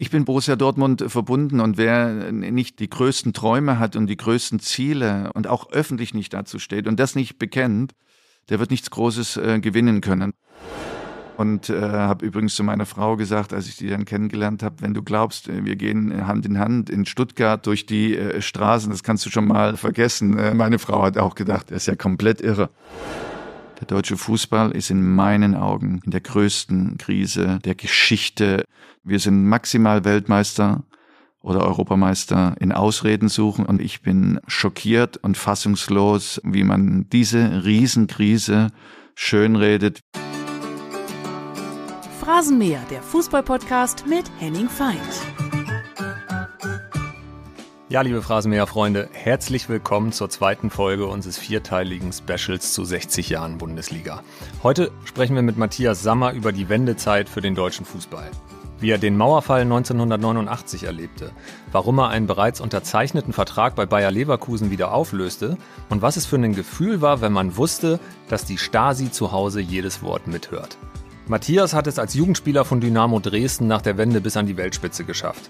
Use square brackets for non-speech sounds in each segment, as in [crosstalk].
Ich bin Borussia Dortmund äh, verbunden und wer äh, nicht die größten Träume hat und die größten Ziele und auch öffentlich nicht dazu steht und das nicht bekennt, der wird nichts Großes äh, gewinnen können. Und äh, habe übrigens zu meiner Frau gesagt, als ich die dann kennengelernt habe, wenn du glaubst, äh, wir gehen Hand in Hand in Stuttgart durch die äh, Straßen, das kannst du schon mal vergessen. Äh, meine Frau hat auch gedacht, er ist ja komplett irre. Der deutsche Fußball ist in meinen Augen in der größten Krise der Geschichte. Wir sind maximal Weltmeister oder Europameister in Ausreden suchen und ich bin schockiert und fassungslos, wie man diese Riesenkrise schönredet. Phrasenmäher, der Fußballpodcast mit Henning Feind. Ja, liebe Phrasenmäher-Freunde, herzlich willkommen zur zweiten Folge unseres vierteiligen Specials zu 60 Jahren Bundesliga. Heute sprechen wir mit Matthias Sammer über die Wendezeit für den deutschen Fußball. Wie er den Mauerfall 1989 erlebte, warum er einen bereits unterzeichneten Vertrag bei Bayer Leverkusen wieder auflöste und was es für ein Gefühl war, wenn man wusste, dass die Stasi zu Hause jedes Wort mithört. Matthias hat es als Jugendspieler von Dynamo Dresden nach der Wende bis an die Weltspitze geschafft.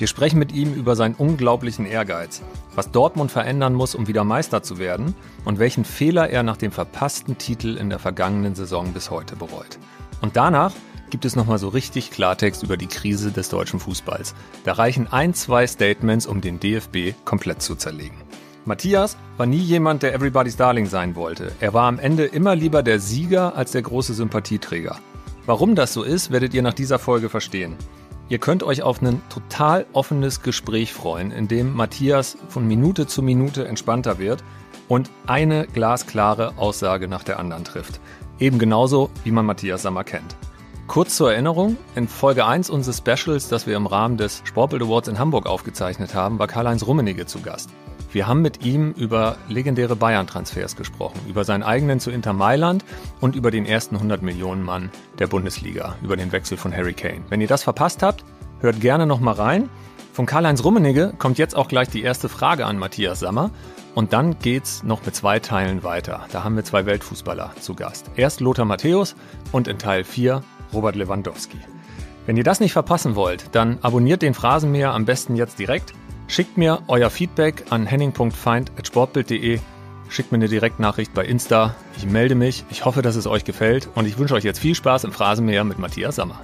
Wir sprechen mit ihm über seinen unglaublichen Ehrgeiz, was Dortmund verändern muss, um wieder Meister zu werden und welchen Fehler er nach dem verpassten Titel in der vergangenen Saison bis heute bereut. Und danach gibt es nochmal so richtig Klartext über die Krise des deutschen Fußballs. Da reichen ein, zwei Statements, um den DFB komplett zu zerlegen. Matthias war nie jemand, der Everybody's Darling sein wollte. Er war am Ende immer lieber der Sieger als der große Sympathieträger. Warum das so ist, werdet ihr nach dieser Folge verstehen. Ihr könnt euch auf ein total offenes Gespräch freuen, in dem Matthias von Minute zu Minute entspannter wird und eine glasklare Aussage nach der anderen trifft. Eben genauso, wie man Matthias Sammer kennt. Kurz zur Erinnerung, in Folge 1 unseres Specials, das wir im Rahmen des Sportbild Awards in Hamburg aufgezeichnet haben, war Karl-Heinz Rummenigge zu Gast. Wir haben mit ihm über legendäre Bayern-Transfers gesprochen, über seinen eigenen zu Inter Mailand und über den ersten 100 Millionen Mann der Bundesliga, über den Wechsel von Harry Kane. Wenn ihr das verpasst habt, hört gerne nochmal rein. Von Karl-Heinz Rummenigge kommt jetzt auch gleich die erste Frage an Matthias Sammer. Und dann geht's noch mit zwei Teilen weiter. Da haben wir zwei Weltfußballer zu Gast. Erst Lothar Matthäus und in Teil 4 Robert Lewandowski. Wenn ihr das nicht verpassen wollt, dann abonniert den Phrasenmäher am besten jetzt direkt Schickt mir euer Feedback an henning.feind.sportbild.de. Schickt mir eine Direktnachricht bei Insta. Ich melde mich. Ich hoffe, dass es euch gefällt. Und ich wünsche euch jetzt viel Spaß im Phrasenmäher mit Matthias Sammer.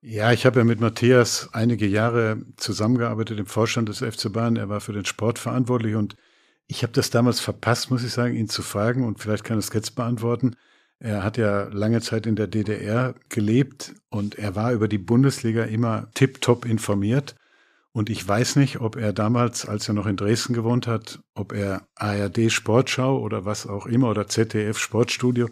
Ja, ich habe ja mit Matthias einige Jahre zusammengearbeitet im Vorstand des FC Bayern. Er war für den Sport verantwortlich und ich habe das damals verpasst, muss ich sagen, ihn zu fragen und vielleicht kann er es jetzt beantworten. Er hat ja lange Zeit in der DDR gelebt und er war über die Bundesliga immer tiptop informiert. Und ich weiß nicht, ob er damals, als er noch in Dresden gewohnt hat, ob er ARD Sportschau oder was auch immer oder ZDF Sportstudio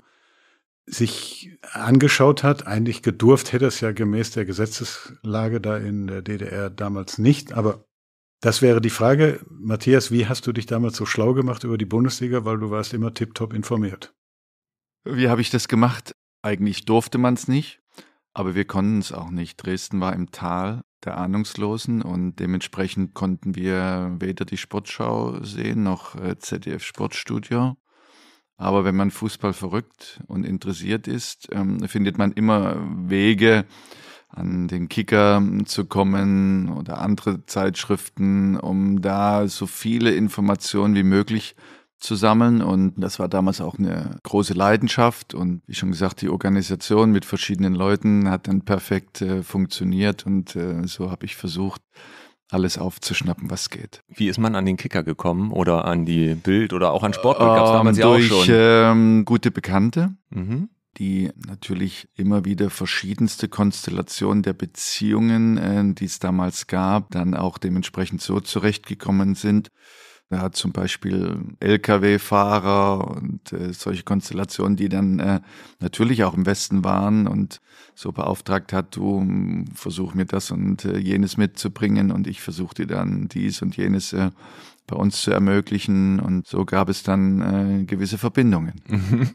sich angeschaut hat. Eigentlich gedurft hätte es ja gemäß der Gesetzeslage da in der DDR damals nicht. Aber das wäre die Frage, Matthias, wie hast du dich damals so schlau gemacht über die Bundesliga, weil du warst immer tiptop informiert? Wie habe ich das gemacht? Eigentlich durfte man es nicht, aber wir konnten es auch nicht. Dresden war im Tal der Ahnungslosen und dementsprechend konnten wir weder die Sportschau sehen noch äh, ZDF Sportstudio. Aber wenn man Fußball verrückt und interessiert ist, ähm, findet man immer Wege, an den Kicker ähm, zu kommen oder andere Zeitschriften, um da so viele Informationen wie möglich zu zu sammeln. Und das war damals auch eine große Leidenschaft. Und wie schon gesagt, die Organisation mit verschiedenen Leuten hat dann perfekt äh, funktioniert. Und äh, so habe ich versucht, alles aufzuschnappen, was geht. Wie ist man an den Kicker gekommen oder an die Bild oder auch an Sportbild? Gab es ähm, damals ähm, ja auch schon? Ähm, gute Bekannte. Mhm die natürlich immer wieder verschiedenste Konstellationen der Beziehungen, äh, die es damals gab, dann auch dementsprechend so zurechtgekommen sind, er hat zum Beispiel Lkw-Fahrer und äh, solche Konstellationen, die dann äh, natürlich auch im Westen waren und so beauftragt hat, du hm, versuch mir das und äh, jenes mitzubringen und ich versuche dir dann dies und jenes äh, bei uns zu ermöglichen. Und so gab es dann äh, gewisse Verbindungen. [laughs]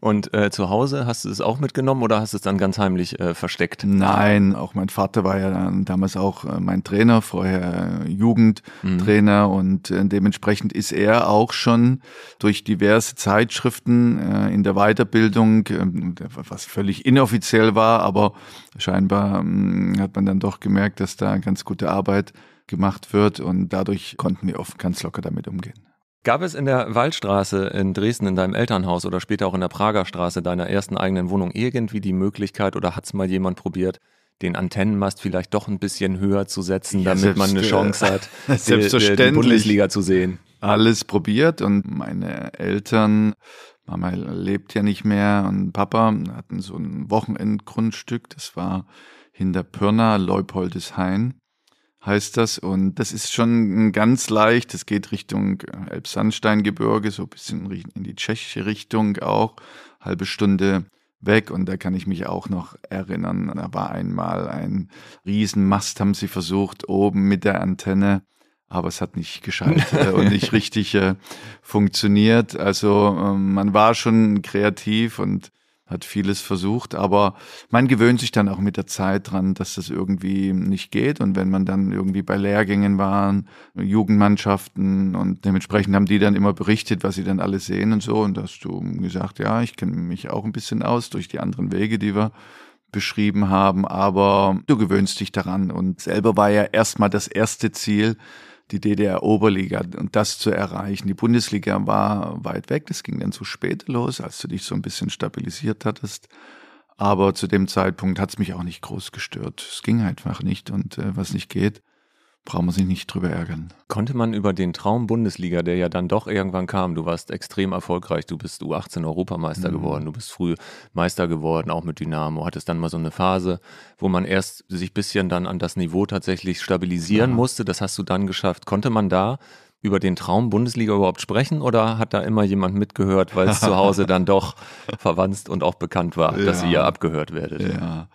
Und äh, zu Hause hast du es auch mitgenommen oder hast du es dann ganz heimlich äh, versteckt? Nein, auch mein Vater war ja damals auch äh, mein Trainer, vorher äh, mhm. Jugendtrainer mhm. und äh, dementsprechend ist er auch schon durch diverse Zeitschriften äh, in der Weiterbildung, ähm, was völlig inoffiziell war, aber scheinbar mm, hat man dann doch gemerkt, dass da ganz gute Arbeit gemacht wird und dadurch konnten wir oft ganz locker damit umgehen. Gab es in der Waldstraße in Dresden in deinem Elternhaus oder später auch in der Prager Straße deiner ersten eigenen Wohnung irgendwie die Möglichkeit oder hat es mal jemand probiert, den Antennenmast vielleicht doch ein bisschen höher zu setzen, ja, damit selbst, man eine äh, Chance hat, selbstverständlich. [laughs] Die, die Bundesliga zu sehen? Alles probiert und meine Eltern, Mama lebt ja nicht mehr und Papa hatten so ein Wochenendgrundstück, das war hinter Pirna, Leupoldeshain heißt das. Und das ist schon ganz leicht. Es geht Richtung äh, Elbsandsteingebirge, so ein bisschen in die tschechische Richtung auch. Halbe Stunde weg. Und da kann ich mich auch noch erinnern. Da war einmal ein Riesenmast, haben sie versucht, oben mit der Antenne. Aber es hat nicht geschaltet äh, und nicht [laughs] richtig äh, funktioniert. Also ähm, man war schon kreativ und hat vieles versucht, aber man gewöhnt sich dann auch mit der Zeit dran, dass das irgendwie nicht geht. Und wenn man dann irgendwie bei Lehrgängen waren, Jugendmannschaften und dementsprechend haben die dann immer berichtet, was sie dann alle sehen und so. Und da hast du gesagt, ja, ich kenne mich auch ein bisschen aus durch die anderen Wege, die wir beschrieben haben, aber du gewöhnst dich daran. Und selber war ja erstmal das erste Ziel, die DDR-Oberliga und das zu erreichen. Die Bundesliga war weit weg, das ging dann zu spät los, als du dich so ein bisschen stabilisiert hattest. Aber zu dem Zeitpunkt hat es mich auch nicht groß gestört. Es ging einfach nicht und äh, was nicht geht, braucht man sich nicht drüber ärgern. Konnte man über den Traum Bundesliga, der ja dann doch irgendwann kam, du warst extrem erfolgreich, du bist U18 Europameister mhm. geworden, du bist früh Meister geworden, auch mit Dynamo, hattest dann mal so eine Phase, wo man erst sich ein bisschen dann an das Niveau tatsächlich stabilisieren ja. musste, das hast du dann geschafft. Konnte man da über den Traum Bundesliga überhaupt sprechen oder hat da immer jemand mitgehört, weil es zu Hause [laughs] dann doch verwandt und auch bekannt war, ja. dass ihr abgehört werdet? Ja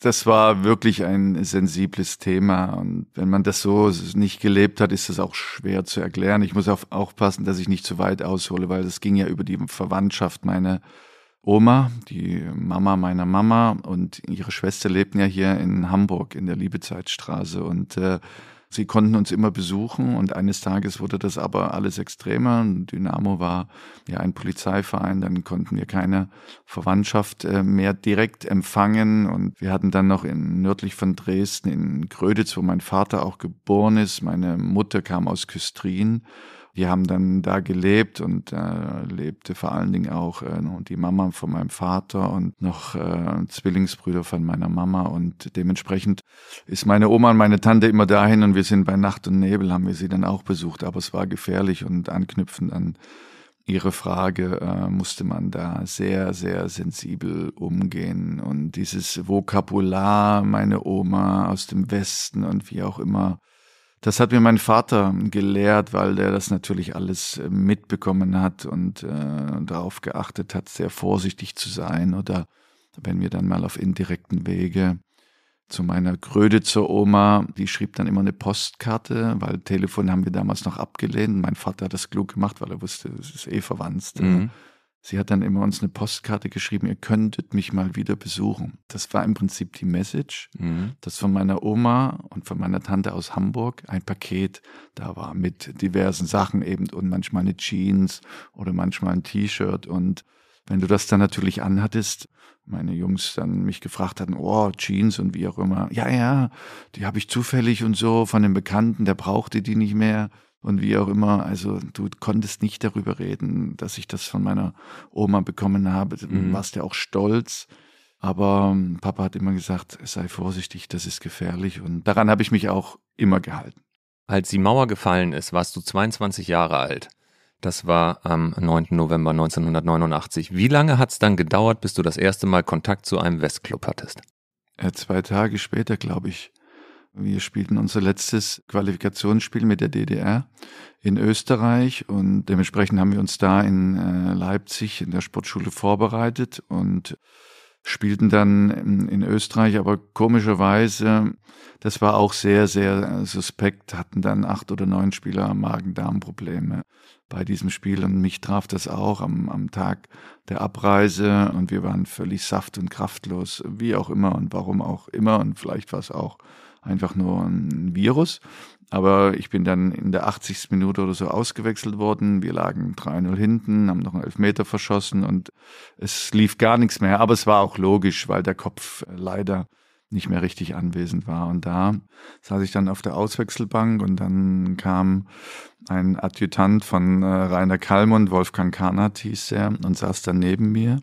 das war wirklich ein sensibles Thema. Und wenn man das so nicht gelebt hat, ist das auch schwer zu erklären. Ich muss auch passen, dass ich nicht zu weit aushole, weil das ging ja über die Verwandtschaft meiner Oma, die Mama meiner Mama und ihre Schwester lebten ja hier in Hamburg in der Liebezeitstraße. Und äh, sie konnten uns immer besuchen und eines Tages wurde das aber alles extremer. Dynamo war ja ein Polizeiverein, dann konnten wir keine Verwandtschaft äh, mehr direkt empfangen und wir hatten dann noch in nördlich von Dresden in Gröditz, wo mein Vater auch geboren ist, meine Mutter kam aus Küstrin wir haben dann da gelebt und äh, lebte vor allen Dingen auch äh, die Mama von meinem Vater und noch äh, Zwillingsbrüder von meiner Mama und dementsprechend ist meine Oma und meine Tante immer dahin und wir sind bei Nacht und Nebel haben wir sie dann auch besucht, aber es war gefährlich und anknüpfend an Ihre Frage äh, musste man da sehr, sehr sensibel umgehen. Und dieses Vokabular, meine Oma aus dem Westen und wie auch immer, das hat mir mein Vater gelehrt, weil der das natürlich alles äh, mitbekommen hat und äh, darauf geachtet hat, sehr vorsichtig zu sein oder wenn wir dann mal auf indirekten Wege zu meiner Kröte zur Oma, die schrieb dann immer eine Postkarte, weil Telefon haben wir damals noch abgelehnt. Mein Vater hat das klug gemacht, weil er wusste, es ist eh verwandt. Äh, mhm. Sie hat dann immer uns eine Postkarte geschrieben, ihr könntet mich mal wieder besuchen. Das war im Prinzip die Message, mhm. dass von meiner Oma und von meiner Tante aus Hamburg ein Paket da war mit diversen Sachen eben und manchmal eine Jeans oder manchmal ein T-Shirt. Und wenn du das dann natürlich anhattest, meine Jungs dann mich gefragt hatten, oh, Jeans und wie auch immer. Ja, ja, die habe ich zufällig und so von einem Bekannten, der brauchte die nicht mehr und wie auch immer. Also du konntest nicht darüber reden, dass ich das von meiner Oma bekommen habe. Mhm. Warst ja auch stolz. Aber ähm, Papa hat immer gesagt, sei vorsichtig, das ist gefährlich. Und daran habe ich mich auch immer gehalten. Als die Mauer gefallen ist, warst du 22 Jahre alt. Das war am 9. November 1989. Wie lange hat es dann gedauert, bis du das erste Mal Kontakt zu einem Westclub hattest? Äh, zwei Tage später, glaube ich. Wir spielten unser letztes Qualifikationsspiel mit der DDR in Österreich und dementsprechend haben wir uns da in äh, Leipzig in der Sportschule vorbereitet und spielten dann in Österreich, aber komischerweise, das war auch sehr, sehr äh, suspekt, hatten dann acht oder neun Spieler Magen-Darm-Probleme bei diesem Spiel und mich traf das auch am, am Tag der Abreise und wir waren völlig saft und kraftlos, wie auch immer und warum auch immer und vielleicht war es auch einfach nur ein Virus. Aber ich bin dann in der 80. Minute oder so ausgewechselt worden. Wir lagen 3-0 hinten, haben noch einen Elfmeter verschossen und es lief gar nichts mehr. Aber es war auch logisch, weil der Kopf leider nicht mehr richtig anwesend war. Und da saß ich dann auf der Auswechselbank und dann kam ein Adjutant von äh, Rainer Kalm und Wolfgang Karnat hieß er, und saß dann neben mir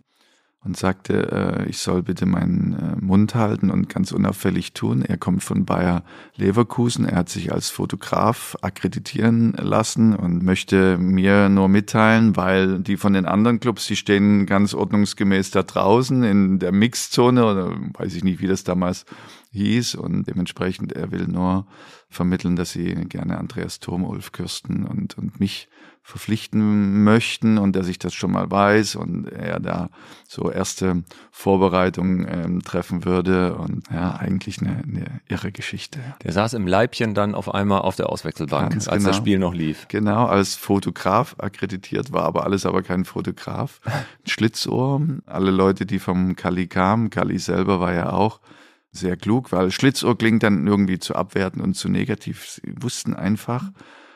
und sagte, äh, ich soll bitte meinen äh, Mund halten und ganz unauffällig tun. Er kommt von Bayer Leverkusen, er hat sich als Fotograf akkreditieren lassen und möchte mir nur mitteilen, weil die von den anderen Clubs, die stehen ganz ordnungsgemäß da draußen in der Mixzone oder weiß ich nicht, wie das damals hieß und dementsprechend er will nur vermitteln, dass sie gerne Andreas Turm, Ulf Kürsten und, und mich verpflichten möchten und dass ich das schon mal weiß und er da so erste Vorbereitungen ähm, treffen würde und ja, eigentlich eine, eine irre Geschichte. Der saß im Leibchen dann auf einmal auf der Auswechselbank, Ganz als genau. das Spiel noch lief. Genau, als Fotograf akkreditiert war aber alles aber kein Fotograf. Ein Schlitzohr, alle Leute, die vom Kali kamen, Kali selber war ja auch sehr klug, weil Schlitzohr klingt dann irgendwie zu abwerten und zu negativ. Sie wussten einfach,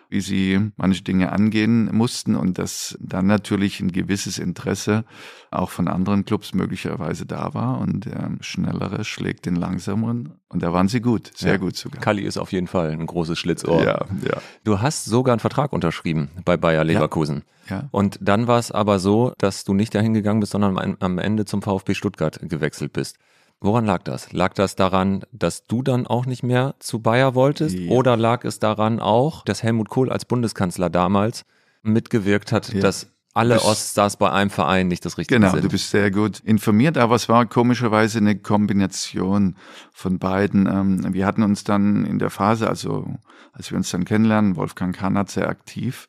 wie sie manche Dinge angehen mussten und dass dann natürlich ein gewisses Interesse auch von anderen Clubs möglicherweise da war und der Schnellere schlägt den Langsameren und da waren sie gut, sehr ja. gut sogar. Kalli ist auf jeden Fall ein großes Schlitzohr. Ja, ja. Du hast sogar einen Vertrag unterschrieben bei Bayer Leverkusen. Ja, ja. Und dann war es aber so, dass du nicht dahin gegangen bist, sondern am Ende zum VfB Stuttgart gewechselt bist. Woran lag das? Lag das daran, dass du dann auch nicht mehr zu Bayer wolltest? Ja. Oder lag es daran auch, dass Helmut Kohl als Bundeskanzler damals mitgewirkt hat, ja. dass alle Oststars bei einem Verein nicht das Richtige genau, sind. Genau, du bist sehr gut informiert, aber es war komischerweise eine Kombination von beiden. Ähm, wir hatten uns dann in der Phase, also als wir uns dann kennenlernen, Wolfgang Kahn hat sehr aktiv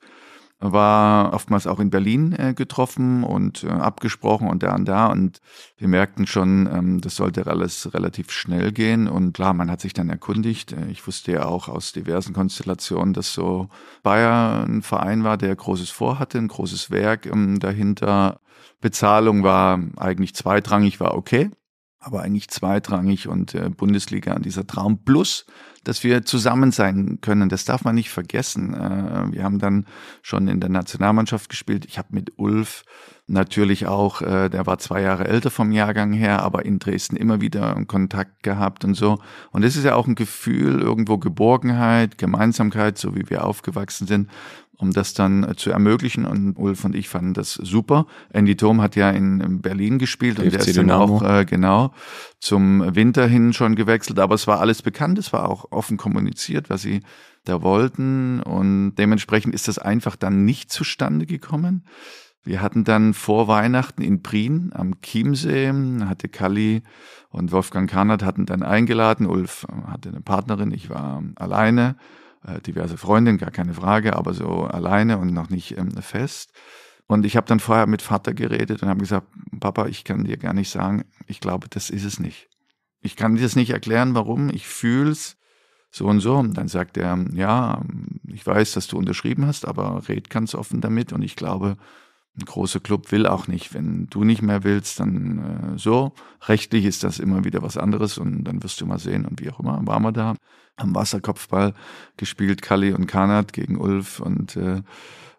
war oftmals auch in Berlin äh, getroffen und äh, abgesprochen und da und da. Und wir merkten schon, ähm, das sollte alles relativ schnell gehen. Und klar, man hat sich dann erkundigt. Äh, ich wusste ja auch aus diversen Konstellationen, dass so Bayer ein Verein war, der großes Vorhatte, ein großes Werk ähm, dahinter. Bezahlung war eigentlich zweitrangig, war okay aber eigentlich zweitrangig und äh, Bundesliga an dieser Traum plus dass wir zusammen sein können. Das darf man nicht vergessen. Äh, wir haben dann schon in der Nationalmannschaft gespielt. Ich habe mit Ulf natürlich auch, äh, der war zwei Jahre älter vom Jahrgang her, aber in Dresden immer wieder Kontakt gehabt und so. Und es ist ja auch ein Gefühl, irgendwo Geborgenheit, Gemeinsamkeit, so wie wir aufgewachsen sind um das dann äh, zu ermöglichen. Und Ulf und ich fanden das super. Andy Thom hat ja in Berlin gespielt und der ist Dynamo. dann auch äh, genau zum Winter hin schon gewechselt. Aber es war alles bekannt, es war auch offen kommuniziert, was sie da wollten. Und dementsprechend ist das einfach dann nicht zustande gekommen. Wir hatten dann vor Weihnachten in Prien am Chiemsee, hatte Kalli und Wolfgang Karnert hatten dann eingeladen. Ulf hatte eine Partnerin, ich war alleine. Äh, diverse Freundinnen, gar keine Frage, aber so alleine und noch nicht ähm, fest. Und ich habe dann vorher mit Vater geredet und habe gesagt, Papa, ich kann dir gar nicht sagen, ich glaube, das ist es nicht. Ich kann dir das nicht erklären, warum, ich fühl's so und so. Und dann sagt er, ja, ich weiß, dass du unterschrieben hast, aber red ganz offen damit und ich glaube, ein großer Club will auch nicht. Wenn du nicht mehr willst, dann äh, so. Rechtlich ist das immer wieder was anderes und dann wirst du mal sehen und wie auch immer, waren wir da haben Wasserkopfball gespielt, Kalli und Kanat gegen Ulf und äh,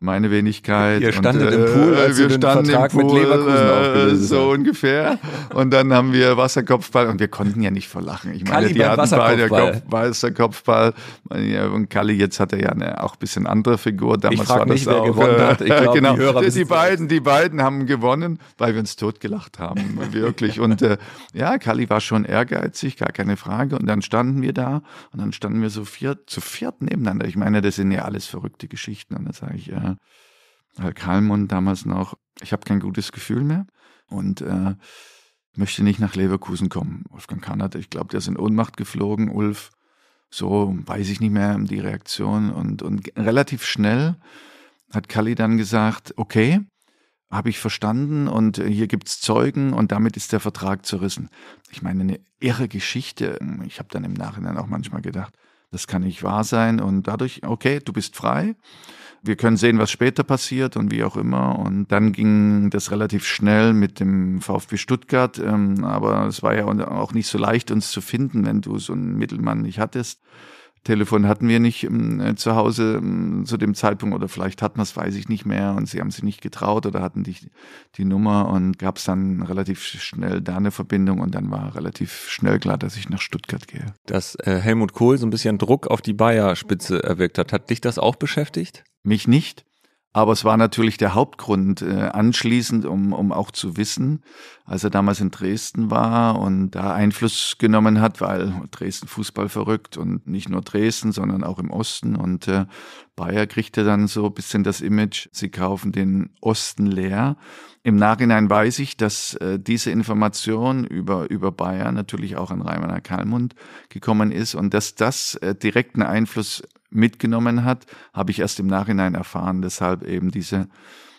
meine Wenigkeit. Ihr standet und, äh, im Pool, als wir standen im Pool, mit Leverkusen äh, So hat. ungefähr. Und dann haben wir Wasserkopfball und wir konnten ja nicht vor Lachen. Ich meine, Kalli die hatten beide Kopf, Wasserkopfball. Und Kalli, jetzt hat er ja eine auch ein bisschen andere Figur. Damals ich frag war das nicht, auch, gewonnen äh, hat. Ich glaub, [laughs] genau. die, Hörer die, beiden, die beiden haben gewonnen, weil wir uns totgelacht haben. [laughs] Wirklich. Und äh, ja, Kalli war schon ehrgeizig, gar keine Frage. Und dann standen wir da und dann dann standen wir so vier, zu viert nebeneinander. Ich meine, das sind ja alles verrückte Geschichten. Und dann sage ich, äh, Herr Kalmund damals noch, ich habe kein gutes Gefühl mehr und äh, möchte nicht nach Leverkusen kommen. Wolfgang Kannert, ich glaube, der ist in Ohnmacht geflogen, Ulf. So weiß ich nicht mehr die Reaktion. Und, und relativ schnell hat Kalli dann gesagt, okay, habe ich verstanden und äh, hier gibt's Zeugen und damit ist der Vertrag zerrissen. Ich meine, eine irre Geschichte. Ich habe dann im Nachhinein auch manchmal gedacht, das kann nicht wahr sein und dadurch, okay, du bist frei. Wir können sehen, was später passiert und wie auch immer. Und dann ging das relativ schnell mit dem VfB Stuttgart. Ähm, aber es war ja auch nicht so leicht, uns zu finden, wenn du so einen Mittelmann nicht hattest. Telefon hatten wir nicht ähm, äh, zu Hause äh, zu dem Zeitpunkt oder vielleicht hatten wir es, weiß ich nicht mehr und sie haben sich nicht getraut oder hatten die, die Nummer und gab es dann relativ schnell da eine Verbindung und dann war relativ schnell klar, dass ich nach Stuttgart gehe. Dass äh, Helmut Kohl so ein bisschen Druck auf die Bayer-Spitze erwirkt hat, hat dich das auch beschäftigt? Mich nicht. Aber es war natürlich der Hauptgrund äh, anschließend, um, um auch zu wissen, als er damals in Dresden war und da Einfluss genommen hat, weil Dresden Fußball verrückt und nicht nur Dresden, sondern auch im Osten. Und äh, Bayer kriegte dann so ein bisschen das Image, sie kaufen den Osten leer. Im Nachhinein weiß ich, dass äh, diese Information über, über Bayer natürlich auch an Raimar Kalmund gekommen ist und dass das äh, direkten Einfluss mitgenommen hat, habe ich erst im Nachhinein erfahren. Deshalb eben diese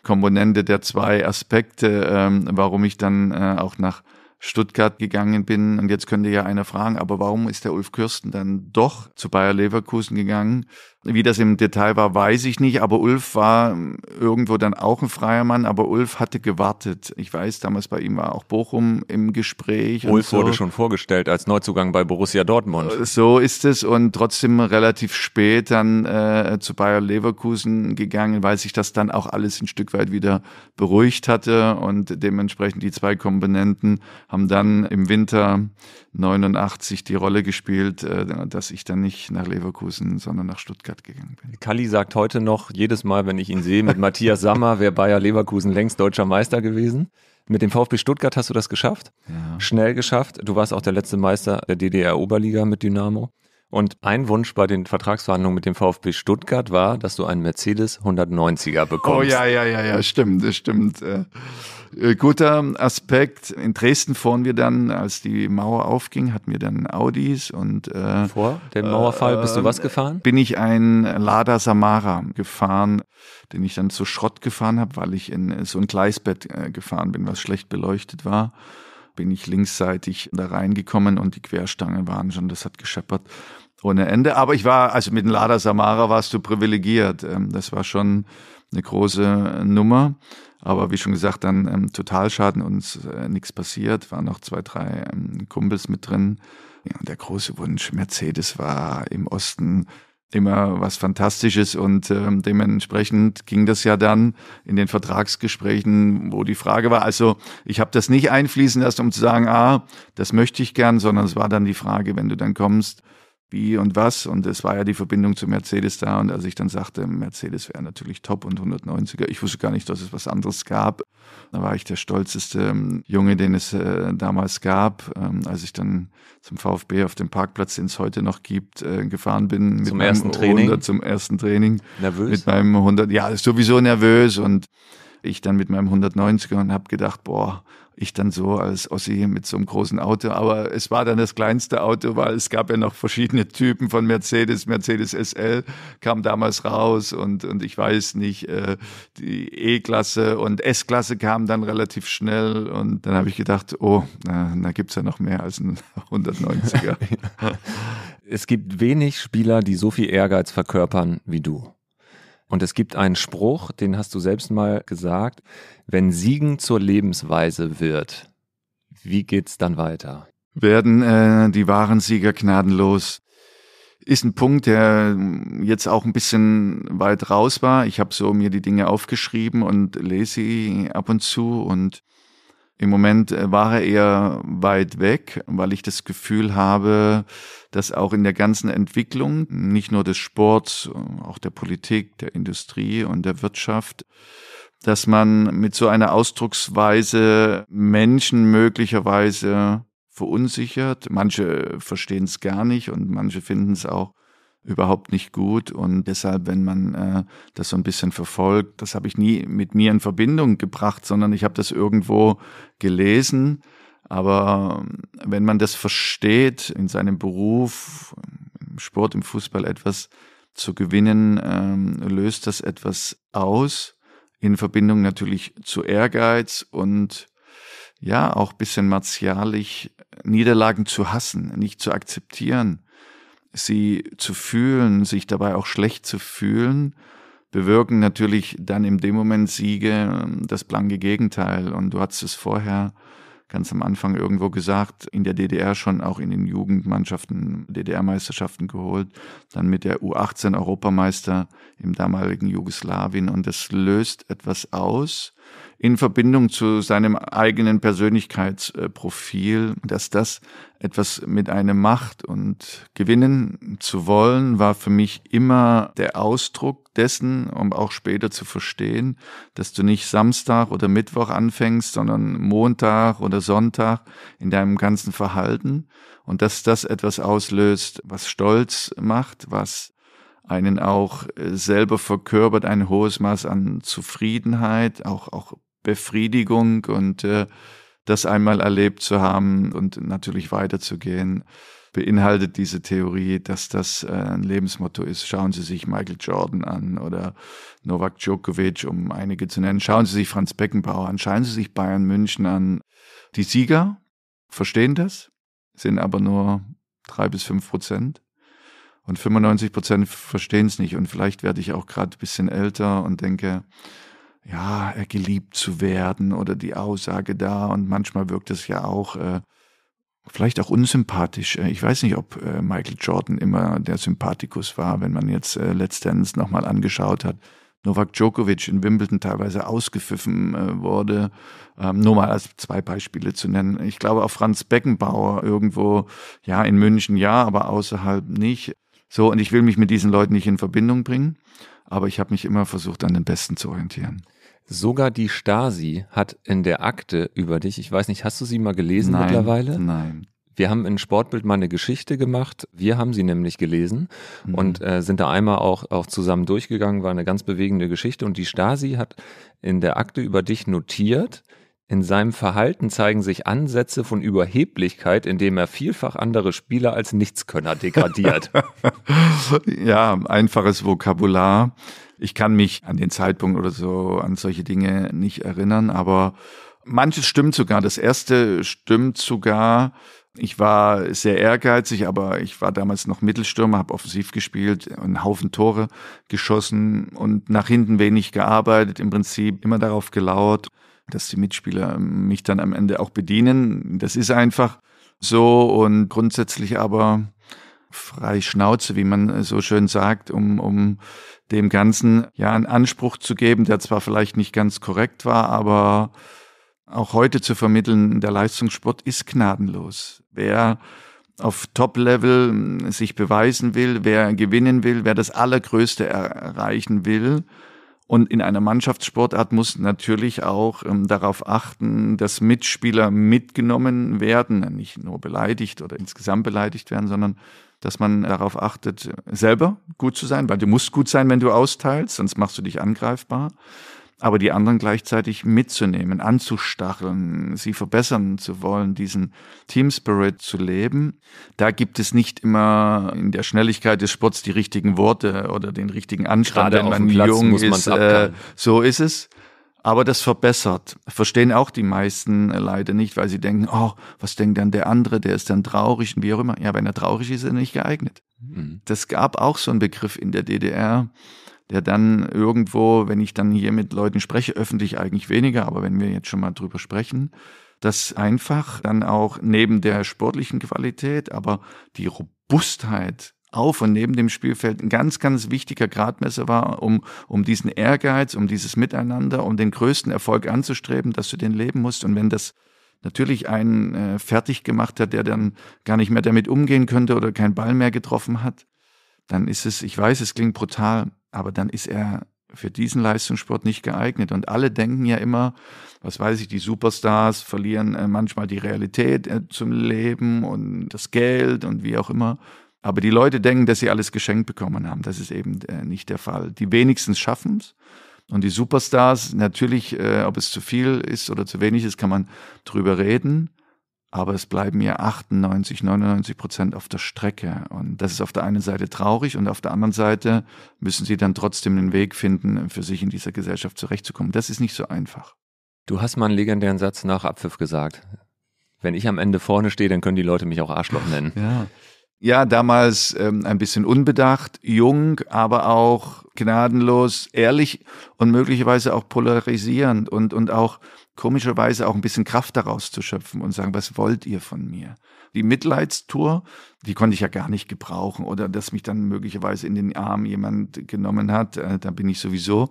Komponente der zwei Aspekte, ähm, warum ich dann äh, auch nach Stuttgart gegangen bin. Und jetzt könnte ja einer fragen, aber warum ist der Ulf Kürsten dann doch zu Bayer Leverkusen gegangen? Wie das im Detail war, weiß ich nicht, aber Ulf war irgendwo dann auch ein freier Mann, aber Ulf hatte gewartet. Ich weiß, damals bei ihm war auch Bochum im Gespräch. Ulf so. wurde schon vorgestellt als Neuzugang bei Borussia Dortmund. Äh, so ist es und trotzdem relativ spät dann äh, zu Bayer Leverkusen gegangen, weil sich das dann auch alles ein Stück weit wieder beruhigt hatte und dementsprechend die zwei Komponenten haben dann im Winter 89 die Rolle gespielt, äh, dass ich dann nicht nach Leverkusen, sondern nach Stuttgart Stuttgart gegangen bin. Kalli sagt heute noch, jedes Mal, wenn ich ihn sehe, mit Matthias Sammer wäre Bayer Leverkusen längst deutscher Meister gewesen. Mit dem VfB Stuttgart hast du das geschafft. Ja. Schnell geschafft. Du warst auch der letzte Meister der DDR-Oberliga mit Dynamo. Und ein Wunsch bei den Vertragsverhandlungen mit dem VfB Stuttgart war, dass du einen Mercedes 190er bekommst. Oh ja, ja, ja, ja, stimmt, das stimmt. Äh, äh, guter Aspekt. In Dresden fahren wir dann, als die Mauer aufging, hatten wir dann Audis und äh, vor dem Mauerfall äh, bist du äh, was gefahren? Bin ich ein Lada Samara gefahren, den ich dann zu Schrott gefahren habe, weil ich in so ein Gleisbett gefahren bin, was schlecht beleuchtet war. Bin ich linksseitig da reingekommen und die Querstangen waren schon, das hat gescheppert ohne Ende. Aber ich war, also mit dem Lada Samara warst du privilegiert. Ähm, das war schon eine große äh, Nummer. Aber wie schon gesagt, dann ähm, Totalschaden, uns äh, nichts passiert, waren noch zwei, drei ähm, Kumpels mit drin. Ja, und der große Wunsch, Mercedes war im Osten immer was Fantastisches und ähm, dementsprechend ging das ja dann in den Vertragsgesprächen, wo die Frage war, also ich habe das nicht einfließen lassen, um zu sagen, ah, das möchte ich gern, sondern es war dann die Frage, wenn du dann kommst, wie und was. Und es war ja die Verbindung zu Mercedes da. Und als ich dann sagte, Mercedes wäre natürlich top und 190er, ich wusste gar nicht, dass es was anderes gab. Da war ich der stolzeste ähm, Junge, den es äh, damals gab. Ähm, als ich dann zum VfB auf dem Parkplatz, den es heute noch gibt, äh, gefahren bin. Zum ersten Training? 100, zum ersten Training. Nervös? Mit meinem 100, ja, sowieso nervös. Und ich dann mit meinem 190er und habe gedacht, boah, ich dann so als Ossi mit so einem großen Auto, aber es war dann das kleinste Auto, weil es gab ja noch verschiedene Typen von Mercedes, Mercedes SL kam damals raus und, und ich weiß nicht, äh, die E-Klasse und S-Klasse kamen dann relativ schnell und dann habe ich gedacht, oh, na, da gibt es ja noch mehr als ein 190er. [laughs] es gibt wenig Spieler, die so viel Ehrgeiz verkörpern wie du. Und es gibt einen Spruch, den hast du selbst mal gesagt, wenn Siegen zur Lebensweise wird, wie geht's dann weiter? Werden äh, die wahren Sieger gnadenlos? Ist ein Punkt, der jetzt auch ein bisschen weit raus war. Ich habe so mir die Dinge aufgeschrieben und lese ab und zu und im Moment äh, war er eher weit weg, weil ich das Gefühl habe, dass auch in der ganzen Entwicklung, nicht nur des Sports, äh, auch der Politik, der Industrie und der Wirtschaft, dass man mit so einer Ausdrucksweise Menschen möglicherweise verunsichert. Manche verstehen es gar nicht und manche finden es auch überhaupt nicht gut und deshalb, wenn man äh, das so ein bisschen verfolgt, das habe ich nie mit mir in Verbindung gebracht, sondern ich habe das irgendwo gelesen. Aber ähm, wenn man das versteht, in seinem Beruf, im Sport, im Fußball etwas zu gewinnen, ähm, löst das etwas aus, in Verbindung natürlich zu Ehrgeiz und ja, auch ein bisschen martialisch Niederlagen zu hassen, nicht zu akzeptieren sie zu fühlen, sich dabei auch schlecht zu fühlen, bewirken natürlich dann in dem Moment Siege das blanke Gegenteil. Und du hast es vorher ganz am Anfang irgendwo gesagt, in der DDR schon auch in den Jugendmannschaften DDR-Meisterschaften geholt, dann mit der U18 Europameister im damaligen Jugoslawien. Und das löst etwas aus in Verbindung zu seinem eigenen Persönlichkeitsprofil, dass das etwas mit einem macht und gewinnen zu wollen, war für mich immer der Ausdruck dessen, um auch später zu verstehen, dass du nicht Samstag oder Mittwoch anfängst, sondern Montag oder Sonntag in deinem ganzen Verhalten und dass das etwas auslöst, was stolz macht, was einen auch selber verkörpert, ein hohes Maß an Zufriedenheit, auch, auch Befriedigung und äh, das einmal erlebt zu haben und natürlich weiterzugehen, beinhaltet diese Theorie, dass das äh, ein Lebensmotto ist. Schauen Sie sich Michael Jordan an oder Novak Djokovic, um einige zu nennen. Schauen Sie sich Franz Beckenbauer an, schauen Sie sich Bayern München an. Die Sieger verstehen das, sind aber nur drei bis fünf Prozent. Und 95 Prozent verstehen es nicht. Und vielleicht werde ich auch gerade ein bisschen älter und denke, ja, äh, geliebt zu werden oder die Aussage da und manchmal wirkt es ja auch äh, vielleicht auch unsympathisch. Äh, ich weiß nicht, ob äh, Michael Jordan immer der Sympathikus war, wenn man jetzt äh, letztendlich nochmal angeschaut hat. Novak Djokovic in Wimbledon teilweise ausgepfiffen äh, wurde, ähm, nur mal als zwei Beispiele zu nennen. Ich glaube auch Franz Beckenbauer irgendwo, ja, in München ja, aber außerhalb nicht. So, und ich will mich mit diesen Leuten nicht in Verbindung bringen aber ich habe mich immer versucht, an den Besten zu orientieren. Sogar die Stasi hat in der Akte über dich, ich weiß nicht, hast du sie mal gelesen nein, mittlerweile? Nein. Wir haben in Sportbild mal eine Geschichte gemacht. Wir haben sie nämlich gelesen mhm. und äh, sind da einmal auch, auch zusammen durchgegangen. War eine ganz bewegende Geschichte. Und die Stasi hat in der Akte über dich notiert, in seinem Verhalten zeigen sich Ansätze von Überheblichkeit, indem er vielfach andere Spieler als Nichtskönner degradiert. [laughs] ja, einfaches Vokabular. Ich kann mich an den Zeitpunkt oder so an solche Dinge nicht erinnern, aber manches stimmt sogar. Das erste stimmt sogar. Ich war sehr ehrgeizig, aber ich war damals noch Mittelstürmer, habe offensiv gespielt, einen Haufen Tore geschossen und nach hinten wenig gearbeitet, im Prinzip immer darauf gelauert, dass die Mitspieler mich dann am Ende auch bedienen. Das ist einfach so und grundsätzlich aber frei Schnauze, wie man so schön sagt, um, um dem Ganzen ja einen Anspruch zu geben, der zwar vielleicht nicht ganz korrekt war, aber auch heute zu vermitteln, der Leistungssport ist gnadenlos. Wer auf Top-Level sich beweisen will, wer gewinnen will, wer das Allergrößte erreichen will, und in einer Mannschaftssportart muss natürlich auch ähm, darauf achten, dass Mitspieler mitgenommen werden, nicht nur beleidigt oder insgesamt beleidigt werden, sondern dass man darauf achtet, selber gut zu sein, weil du musst gut sein, wenn du austeilst, sonst machst du dich angreifbar aber die anderen gleichzeitig mitzunehmen, anzustacheln, sie verbessern zu wollen, diesen Team Spirit zu leben. Da gibt es nicht immer in der Schnelligkeit des Sports die richtigen Worte oder den richtigen Anstand, Gerade wenn man Platz jung ist. Äh, so ist es. Aber das verbessert. Verstehen auch die meisten äh, leider nicht, weil sie denken, oh, was denkt dann der andere, der ist dann traurig und wie auch immer. Ja, wenn er traurig ist, ist er nicht geeignet. Mhm. Das gab auch so einen Begriff in der DDR der dann irgendwo, wenn ich dann hier mit Leuten spreche, öffentlich eigentlich weniger, aber wenn wir jetzt schon mal drüber sprechen, dass einfach dann auch neben der sportlichen Qualität, aber die Robustheit auf und neben dem Spielfeld ein ganz, ganz wichtiger Gradmesser war, um, um diesen Ehrgeiz, um dieses Miteinander, um den größten Erfolg anzustreben, dass du den leben musst. Und wenn das natürlich einen äh, fertig gemacht hat, der dann gar nicht mehr damit umgehen könnte oder keinen Ball mehr getroffen hat, dann ist es, ich weiß, es klingt brutal, aber dann ist er für diesen Leistungssport nicht geeignet. Und alle denken ja immer, was weiß ich, die Superstars verlieren äh, manchmal die Realität äh, zum Leben und das Geld und wie auch immer. Aber die Leute denken, dass sie alles geschenkt bekommen haben. Das ist eben äh, nicht der Fall. Die wenigstens schaffen es. Und die Superstars, natürlich, ob es zu viel ist oder zu wenig ist, kann man drüber reden aber es bleiben ja 98, 99 Prozent auf der Strecke. Und das ist auf der einen Seite traurig und auf der anderen Seite müssen sie dann trotzdem einen Weg finden, für sich in dieser Gesellschaft zurechtzukommen. Das ist nicht so einfach. Du hast mal einen legendären Satz nach Abpfiff gesagt. Wenn ich am Ende vorne stehe, dann können die Leute mich auch Arschloch nennen. [laughs] ja. Ja, damals ähm, ein bisschen unbedacht, jung, aber auch gnadenlos, ehrlich und möglicherweise auch polarisierend und, und auch komischerweise auch ein bisschen Kraft daraus zu schöpfen und sagen, was wollt ihr von mir? Die Mitleidstour, die konnte ich ja gar nicht gebrauchen oder dass mich dann möglicherweise in den Arm jemand genommen hat, äh, da bin ich sowieso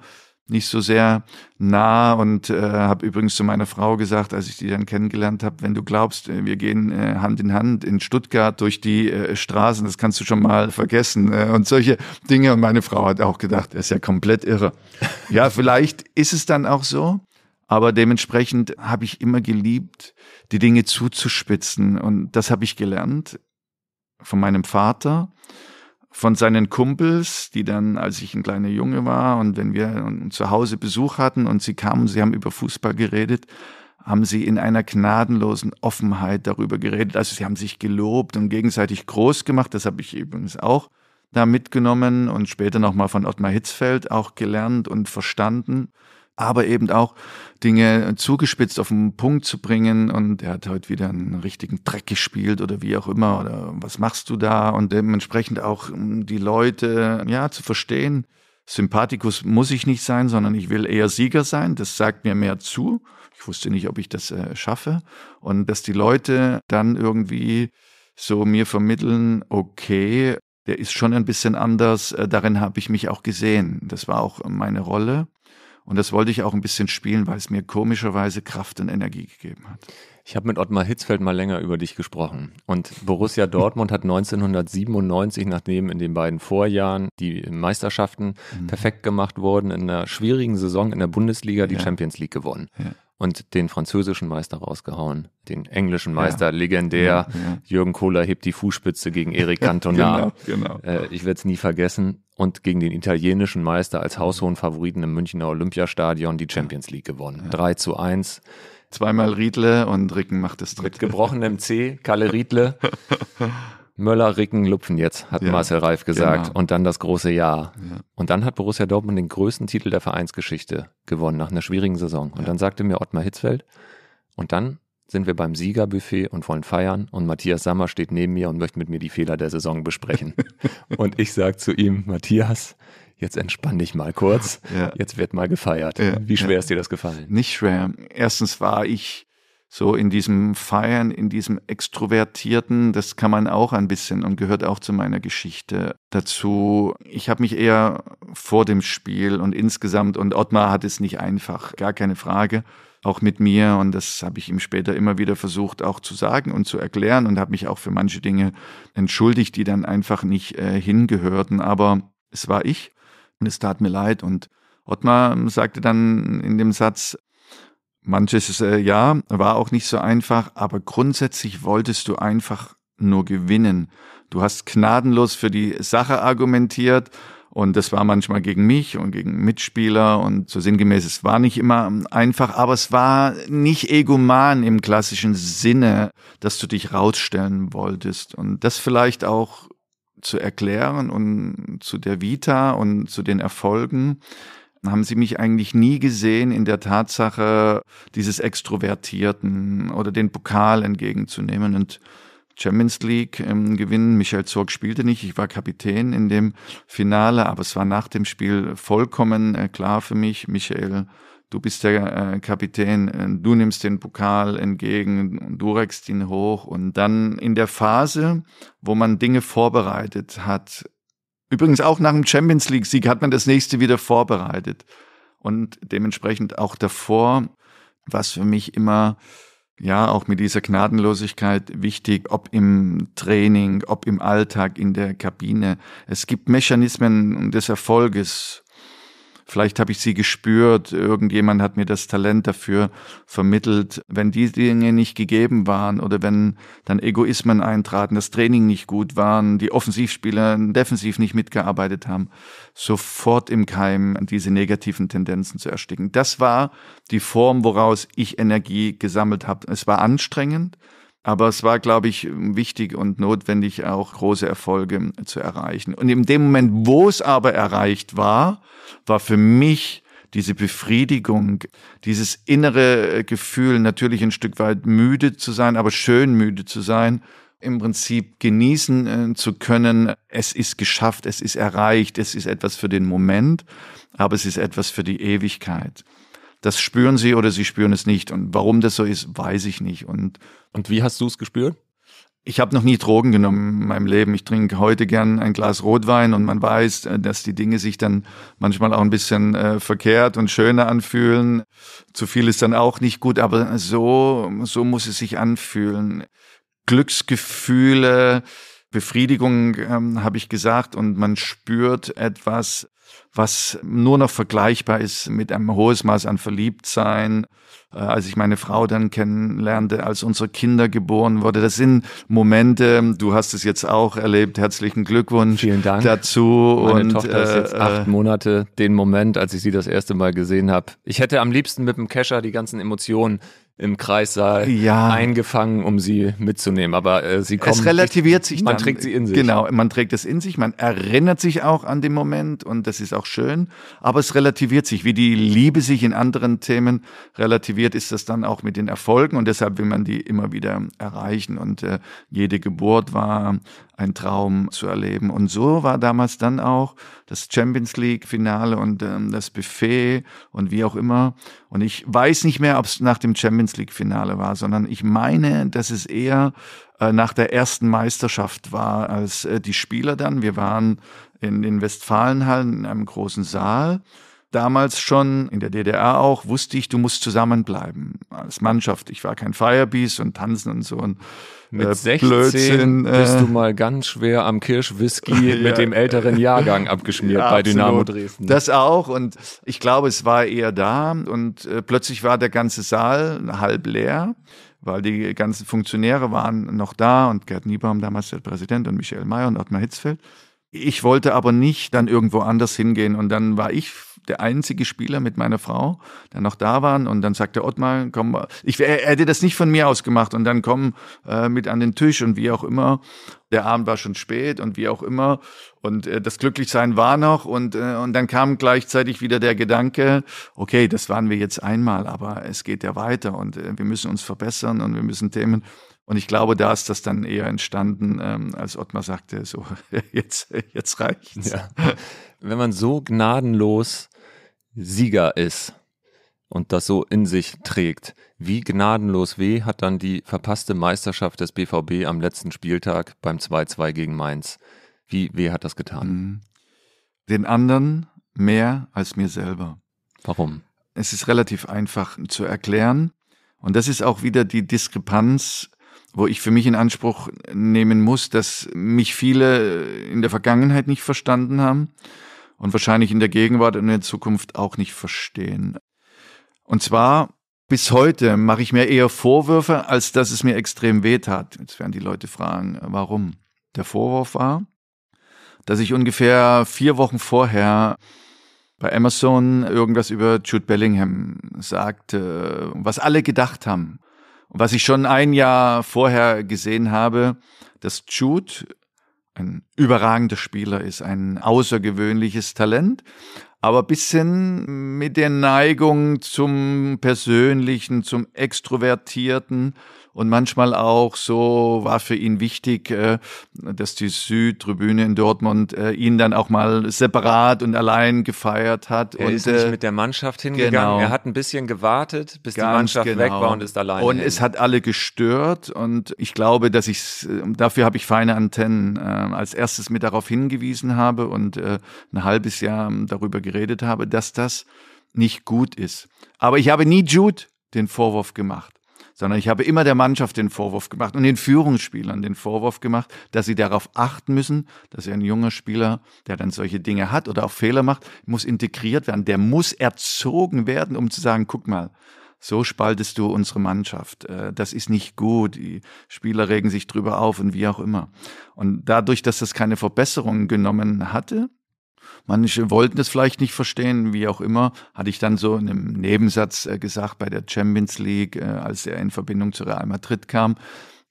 nicht so sehr nah und äh, habe übrigens zu meiner Frau gesagt, als ich die dann kennengelernt habe, wenn du glaubst, äh, wir gehen äh, Hand in Hand in Stuttgart durch die äh, Straßen, das kannst du schon mal vergessen äh, und solche Dinge. Und meine Frau hat auch gedacht, er ist ja komplett irre. ja, vielleicht ist es dann auch so. Aber dementsprechend habe ich immer geliebt, die Dinge zuzuspitzen. Und das habe ich gelernt von meinem Vater, von seinen Kumpels, die dann, als ich ein kleiner Junge war und wenn wir zu Hause Besuch hatten und sie kamen, sie haben über Fußball geredet, haben sie in einer gnadenlosen Offenheit darüber geredet. Also sie haben sich gelobt und gegenseitig groß gemacht. Das habe ich übrigens auch da mitgenommen und später nochmal von Ottmar Hitzfeld auch gelernt und verstanden aber eben auch Dinge zugespitzt auf den Punkt zu bringen und er hat heute wieder einen richtigen Dreck gespielt oder wie auch immer oder was machst du da und dementsprechend auch die Leute ja zu verstehen. Sympathikus muss ich nicht sein, sondern ich will eher Sieger sein. Das sagt mir mehr zu. Ich wusste nicht, ob ich das äh, schaffe. Und dass die Leute dann irgendwie so mir vermitteln, okay, der ist schon ein bisschen anders. Äh, darin habe ich mich auch gesehen. Das war auch meine Rolle. Und das wollte ich auch ein bisschen spielen, weil es mir komischerweise Kraft und Energie gegeben hat. Ich habe mit Ottmar Hitzfeld mal länger über dich gesprochen. Und Borussia Dortmund hat 1997, nachdem in den beiden Vorjahren die Meisterschaften mhm. perfekt gemacht wurden, in einer schwierigen Saison in der Bundesliga die ja. Champions League gewonnen. Ja und den französischen Meister rausgehauen. Den englischen Meister, ja. legendär. Ja, ja. Jürgen Kohler hebt die Fußspitze gegen Eric [laughs] Cantona. genau, genau. Äh, ich werde es nie vergessen. Und gegen den italienischen Meister als haushohen Favoriten im Münchner Olympiastadion die Champions League gewonnen. Ja. 3 zu 1. Zweimal Riedle und Ricken macht es dritte. Mit gebrochenem C, Kalle Riedle. [laughs] Möller, Ricken, Lupfen jetzt, hat ja, Marcel Reif gesagt. Genau. Und dann das große Jahr. Ja. Und dann hat Borussia Dortmund den größten Titel der Vereinsgeschichte gewonnen, nach einer schwierigen Saison. Und ja. dann sagte mir Ottmar Hitzfeld, und dann sind wir beim Siegerbuffet und wollen feiern und Matthias Sammer steht neben mir und möchte mit mir die Fehler der Saison besprechen. [laughs] und ich sage zu ihm, Matthias, jetzt entspann dich mal kurz, jetzt wird mal gefeiert. Wie schwer ist dir das gefallen? Nicht schwer. Erstens war ich so in diesem Feiern, in diesem Extrovertierten, das kann man auch ein bisschen und gehört auch zu meiner Geschichte dazu. Ich habe mich eher vor dem Spiel und insgesamt, und Ottmar hat es nicht einfach, gar keine Frage, auch mit mir, und das habe ich ihm später immer wieder versucht auch zu sagen und zu erklären und habe mich auch für manche Dinge entschuldigt, die dann einfach nicht äh, hingehörten, aber es war ich und es tat mir leid und Ottmar sagte dann in dem Satz, Manches äh, ja, war auch nicht so einfach, aber grundsätzlich wolltest du einfach nur gewinnen. Du hast gnadenlos für die Sache argumentiert und das war manchmal gegen mich und gegen Mitspieler und so sinngemäß, es war nicht immer einfach, aber es war nicht egoman im klassischen Sinne, dass du dich rausstellen wolltest und das vielleicht auch zu erklären und zu der Vita und zu den Erfolgen haben sie mich eigentlich nie gesehen in der Tatsache, dieses Extrovertierten oder den Pokal entgegenzunehmen. Und Champions League ähm, gewinnen. Michael Zorg spielte nicht, ich war Kapitän in dem Finale, aber es war nach dem Spiel vollkommen äh, klar für mich, Michael, du bist der äh, Kapitän, äh, du nimmst den Pokal entgegen, du reckst ihn hoch. Und dann in der Phase, wo man Dinge vorbereitet hat, Übrigens auch nach dem Champions League-Sieg hat man das nächste wieder vorbereitet. Und dementsprechend auch davor, was für mich immer, ja, auch mit dieser Gnadenlosigkeit wichtig, ob im Training, ob im Alltag, in der Kabine. Es gibt Mechanismen des Erfolges Vielleicht habe ich sie gespürt, irgendjemand hat mir das Talent dafür vermittelt. Wenn die Dinge nicht gegeben waren oder wenn dann Egoismen eintraten, das Training nicht gut waren, die Offensivspieler defensiv nicht mitgearbeitet haben, sofort im Keim diese negativen Tendenzen zu ersticken. Das war die Form, woraus ich Energie gesammelt habe. Es war anstrengend, aber es war, glaube ich, wichtig und notwendig, auch große Erfolge zu erreichen. Und in dem Moment, wo es aber erreicht war, war für mich diese Befriedigung, dieses innere Gefühl, natürlich ein Stück weit müde zu sein, aber schön müde zu sein, im Prinzip genießen äh, zu können. Es ist geschafft, es ist erreicht, es ist etwas für den Moment, aber es ist etwas für die Ewigkeit. Das spüren sie oder sie spüren es nicht. Und warum das so ist, weiß ich nicht. Und, und wie hast du es gespürt? Ich habe noch nie Drogen genommen in meinem Leben. Ich trinke heute gern ein Glas Rotwein und man weiß, äh, dass die Dinge sich dann manchmal auch ein bisschen äh, verkehrt und schöner anfühlen. Zu viel ist dann auch nicht gut, aber so, so muss es sich anfühlen. Glücksgefühle, Befriedigung ähm, habe ich gesagt und man spürt etwas, was nur noch vergleichbar ist mit einem hohes Maß an Verliebtsein. äh, Als ich meine Frau dann kennenlernte, als unsere Kinder geboren wurde. Das sind Momente, du hast es jetzt auch erlebt. Herzlichen Glückwunsch Vielen Dank. dazu. Meine und, Tochter ist jetzt äh, acht Monate, den Moment, als ich sie das erste Mal gesehen habe. Ich hätte am liebsten mit dem Kescher die ganzen Emotionen im Kreissaal ja. eingefangen, um sie mitzunehmen. Aber äh, sie kommt. Es relativiert sich. dann. Man trägt sie in sich. Genau, man trägt es in sich. Man erinnert sich auch an den Moment und das ist auch schön. Aber es relativiert sich, wie die Liebe sich in anderen Themen relativiert, ist das dann auch mit den Erfolgen und deshalb will man die immer wieder erreichen. Und äh, jede Geburt war einen Traum zu erleben. Und so war damals dann auch das Champions League-Finale und ähm, das Buffet und wie auch immer. Und ich weiß nicht mehr, ob es nach dem Champions League-Finale war, sondern ich meine, dass es eher äh, nach der ersten Meisterschaft war, als äh, die Spieler dann. Wir waren in den Westfalenhallen in einem großen Saal damals schon, in der DDR auch, wusste ich, du musst zusammenbleiben als Mannschaft. Ich war kein Firebeast und tanzen und so. Und mit 16 äh, Blödsinn, bist du äh. mal ganz schwer am Kirschwhisky [laughs] ja, mit dem älteren Jahrgang abgeschmiert ja, bei Dynamo absolut. Dresden. Das auch und ich glaube, es war eher da und äh, plötzlich war der ganze Saal halb leer, weil die ganzen Funktionäre waren noch da und Gerd Niebaum damals der Präsident und Michael Mayer und Ottmar Hitzfeld. Ich wollte aber nicht dann irgendwo anders hingehen und dann war ich der einzige Spieler mit meiner Frau, der noch da waren. Und dann sagte Ottmar, komm, ich, er, er hätte das nicht von mir aus gemacht. Und dann komm äh, mit an den Tisch und wie auch immer. Der Abend war schon spät und wie auch immer. Und äh, das Glücklichsein war noch. Und, äh, und dann kam gleichzeitig wieder der Gedanke, okay, das waren wir jetzt einmal, aber es geht ja weiter und äh, wir müssen uns verbessern und wir müssen Themen und ich glaube, da ist das dann eher entstanden, ähm, als Ottmar sagte, so, [laughs] jetzt, jetzt reicht's. Ja. Wenn man so gnadenlos Sieger ist und das so in sich trägt. Wie gnadenlos weh hat dann die verpasste Meisterschaft des BVB am letzten Spieltag beim 2-2 gegen Mainz? Wie weh hat das getan? Mhm. Den anderen mehr als mir selber. Warum? Es ist relativ einfach zu erklären. Und das ist auch wieder die Diskrepanz, wo ich für mich in Anspruch nehmen muss, dass mich viele in der Vergangenheit nicht verstanden haben und wahrscheinlich in der Gegenwart und in der Zukunft auch nicht verstehen. Und zwar bis heute mache ich mir eher Vorwürfe, als dass es mir extrem weh tat. Jetzt werden die Leute fragen, warum. Der Vorwurf war, dass ich ungefähr vier Wochen vorher bei Amazon irgendwas über Jude Bellingham sagte, was alle gedacht haben. Was ich schon ein Jahr vorher gesehen habe, dass Jude ein überragender Spieler ist, ein außergewöhnliches Talent, aber ein bisschen mit der Neigung zum Persönlichen, zum Extrovertierten und manchmal auch so war für ihn wichtig, äh, dass die Südtribüne in Dortmund äh, ihn dann auch mal separat und allein gefeiert hat. Er und, ist nicht äh, mit der Mannschaft hingegangen. Genau. Er hat ein bisschen gewartet, bis Ganz die Mannschaft genau. weg war genau. und ist allein. Und hin. es hat alle gestört und ich glaube, dass ich dafür habe ich feine Antennen als erstes mit darauf hingewiesen habe und ein halbes Jahr ähm, darüber geredet habe, dass das nicht gut ist. Aber ich habe nie Jude den Vorwurf gemacht sondern ich habe immer der Mannschaft den Vorwurf gemacht und den Führungsspielern den Vorwurf gemacht, dass sie darauf achten müssen, dass ein junger Spieler, der dann solche Dinge hat oder auch Fehler macht, muss integriert werden, der muss erzogen werden, um zu sagen, guck mal, so spaltest du unsere Mannschaft. Äh, das ist nicht gut. Die Spieler regen sich drüber auf und wie auch immer. Und dadurch, dass das keine Verbesserungen genommen hatte, Manche wollten es vielleicht nicht verstehen, wie auch immer. Hatte ich dann so in einem Nebensatz äh, gesagt bei der Champions League, äh, als er in Verbindung zu Real Madrid kam.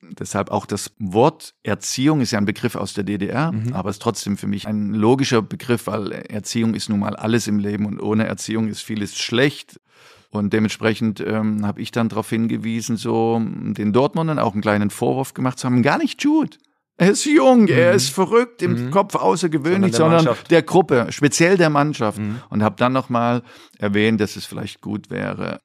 Deshalb auch das Wort Erziehung ist ja ein Begriff aus der DDR, mhm. aber ist trotzdem für mich ein logischer Begriff, weil Erziehung ist nun mal alles im Leben und ohne Erziehung ist vieles schlecht. Und dementsprechend ähm, habe ich dann darauf hingewiesen, so den Dortmundern auch einen kleinen Vorwurf gemacht zu haben, gar nicht Jude. Er ist jung, mhm. er ist verrückt im mhm. Kopf außergewöhnlich, sondern der, sondern der Gruppe, speziell der Mannschaft. Mhm. Und habe dann nochmal erwähnt, dass es vielleicht gut wäre,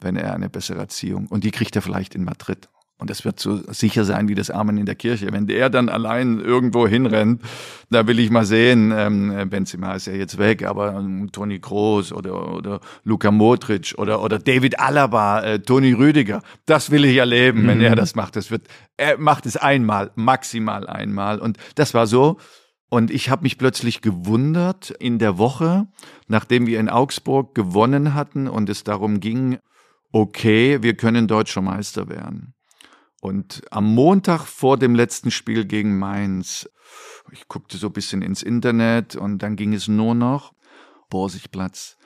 wenn er eine bessere Erziehung und die kriegt er vielleicht in Madrid. Und das wird so sicher sein wie das Amen in der Kirche. Wenn der dann allein irgendwo hinrennt, da will ich mal sehen, ähm, Benzema ist ja jetzt weg, aber ähm, Toni Kroos oder, oder Luka Modric oder, oder David Alaba, äh, Toni Rüdiger, das will ich erleben, wenn er mhm. das macht. Das wird, er macht es einmal, maximal einmal. Und das war so. Und ich habe mich plötzlich gewundert in der Woche, nachdem wir in Augsburg gewonnen hatten und es darum ging, okay, wir können deutscher Meister werden. Und am Montag vor dem letzten Spiel gegen Mainz, ich guckte so ein bisschen ins Internet und dann ging es nur noch Borsigplatz.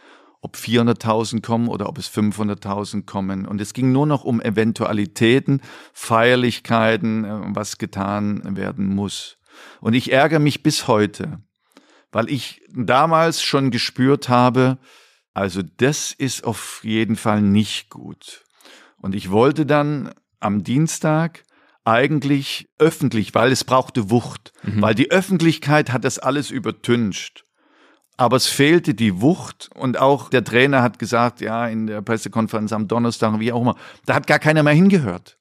Ob 400.000 kommen oder ob es 500.000 kommen. Und es ging nur noch um Eventualitäten, Feierlichkeiten, äh, was getan werden muss. Und ich ärgere mich bis heute, weil ich damals schon gespürt habe, also das ist auf jeden Fall nicht gut. Und ich wollte dann am Dienstag eigentlich öffentlich, weil es brauchte Wucht, mhm. weil die Öffentlichkeit hat das alles übertüncht. Aber es fehlte die Wucht und auch der Trainer hat gesagt, ja, in der Pressekonferenz am Donnerstag, wie auch immer, da hat gar keiner mehr hingehört.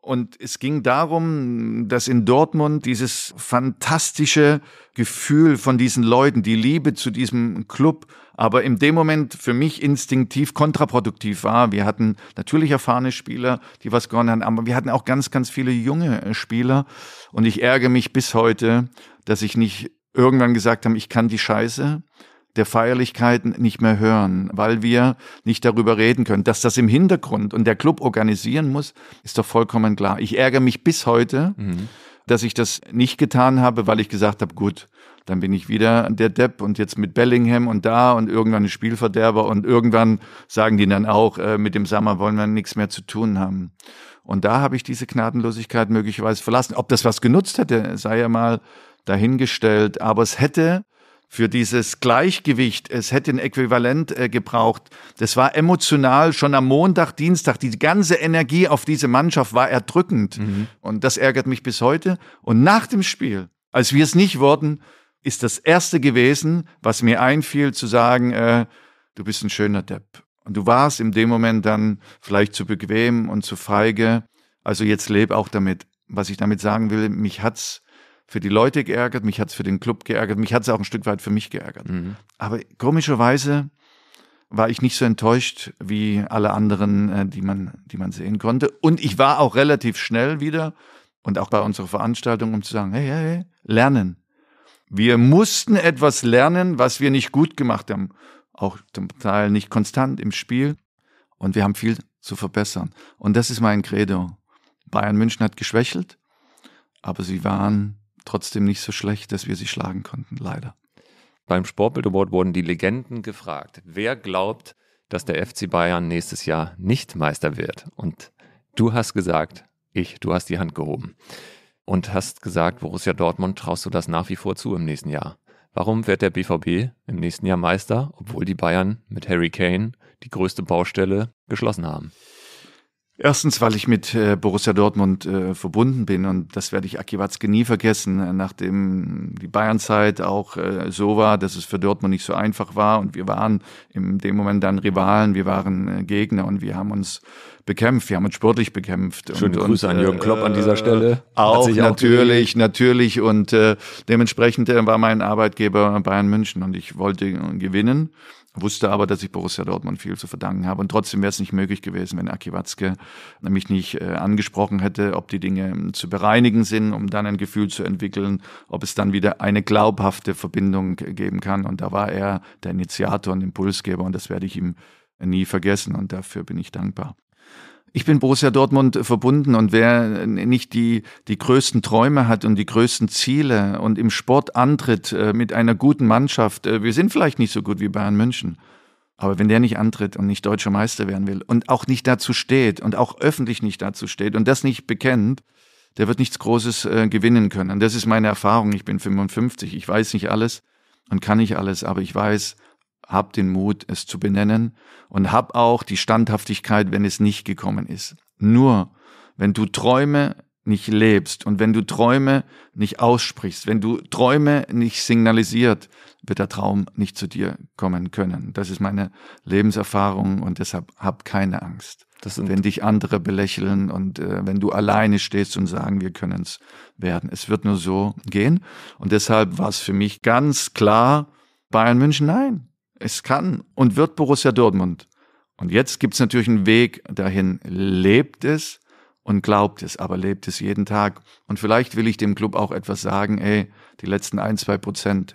Und es ging darum, dass in Dortmund dieses fantastische Gefühl von diesen Leuten, die Liebe zu diesem Club aber in dem Moment für mich instinktiv kontraproduktiv war. Wir hatten natürlich erfahrene Spieler, die was gewonnen haben, aber wir hatten auch ganz, ganz viele junge äh, Spieler. Und ich ärgere mich bis heute, dass ich nicht irgendwann gesagt habe, ich kann die Scheiße der Feierlichkeiten nicht mehr hören, weil wir nicht darüber reden können. Dass das im Hintergrund und der Club organisieren muss, ist doch vollkommen klar. Ich ärgere mich bis heute, mhm. dass ich das nicht getan habe, weil ich gesagt habe, gut, dann bin ich wieder der Depp und jetzt mit Bellingham und da und irgendwann ein Spielverderber und irgendwann sagen die dann auch, äh, mit dem Sommer wollen wir nichts mehr zu tun haben. Und da habe ich diese Gnadenlosigkeit möglicherweise verlassen. Ob das was genutzt hätte, sei ja mal dahingestellt. Aber es hätte für dieses Gleichgewicht, es hätte ein Äquivalent äh, gebraucht. Das war emotional schon am Montag, Dienstag. Die ganze Energie auf diese Mannschaft war erdrückend. Mhm. Und das ärgert mich bis heute. Und nach dem Spiel, als wir es nicht wurden, ist das erste gewesen, was mir einfiel, zu sagen, äh, du bist ein schöner Depp. Und du warst in dem Moment dann vielleicht zu bequem und zu feige. Also jetzt leb auch damit. Was ich damit sagen will, mich hat's für die Leute geärgert, mich hat's für den Club geärgert, mich hat's auch ein Stück weit für mich geärgert. Mhm. Aber komischerweise war ich nicht so enttäuscht wie alle anderen, äh, die man, die man sehen konnte. Und ich war auch relativ schnell wieder und auch bei unserer Veranstaltung, um zu sagen, hey, hey, hey, lernen. Wir mussten etwas lernen, was wir nicht gut gemacht haben. Auch zum Teil nicht konstant im Spiel. Und wir haben viel zu verbessern. Und das ist mein Credo. Bayern München hat geschwächelt, aber sie waren trotzdem nicht so schlecht, dass wir sie schlagen konnten, leider. Beim Sportbild Award wurden die Legenden gefragt. Wer glaubt, dass der FC Bayern nächstes Jahr nicht Meister wird? Und du hast gesagt, ich, du hast die Hand gehoben und hast gesagt, Borussia Dortmund traust du das nach wie vor zu im nächsten Jahr. Warum wird der BVB im nächsten Jahr Meister, obwohl die Bayern mit Harry Kane die größte Baustelle geschlossen haben? Erstens, weil ich mit äh, Borussia Dortmund äh, verbunden bin und das werde ich Aki Watzke nie vergessen, äh, nachdem die Bayernzeit auch äh, so war, dass es für Dortmund nicht so einfach war und wir waren in dem Moment dann Rivalen, wir waren äh, Gegner und wir haben uns bekämpft, wir haben uns sportlich bekämpft. Schöne und, Grüße und, an Jürgen Klopp an äh, dieser Stelle. Auch, auch natürlich, gegeben. natürlich und dementsprechend war mein Arbeitgeber Bayern München und ich wollte gewinnen wusste aber, dass ich Borussia Dortmund viel zu verdanken habe. Und trotzdem wäre es nicht möglich gewesen, wenn Aki Watzke mich nicht äh, angesprochen hätte, ob die Dinge ähm, zu bereinigen sind, um dann ein Gefühl zu entwickeln, ob es dann wieder eine glaubhafte Verbindung geben kann. Und da war er der Initiator und Impulsgeber und das werde ich ihm äh, nie vergessen und dafür bin ich dankbar. Ich bin Borussia Dortmund verbunden und wer nicht die, die größten Träume hat und die größten Ziele und im Sport antritt äh, mit einer guten Mannschaft, äh, wir sind vielleicht nicht so gut wie Bayern München. Aber wenn der nicht antritt und nicht deutscher Meister werden will und auch nicht dazu steht und auch öffentlich nicht dazu steht und das nicht bekennt, der wird nichts Großes äh, gewinnen können. Und das ist meine Erfahrung. Ich bin 55, ich weiß nicht alles und kann nicht alles, aber ich weiß, hab den Mut, es zu benennen und hab auch die Standhaftigkeit, wenn es nicht gekommen ist. Nur, wenn du Träume nicht lebst und wenn du Träume nicht aussprichst, wenn du Träume nicht signalisiert, wird der Traum nicht zu dir kommen können. Das ist meine Lebenserfahrung und deshalb hab keine Angst. wenn dich andere belächeln und äh, wenn du alleine stehst und sagen, wir können es werden. Es wird nur so gehen. Und deshalb war es für mich ganz klar, Bayern München, nein. Es kann und wird Borussia Dortmund. Und jetzt gibt's natürlich einen Weg dahin. Lebt es und glaubt es, aber lebt es jeden Tag. Und vielleicht will ich dem Club auch etwas sagen, ey, die letzten ein, zwei Prozent,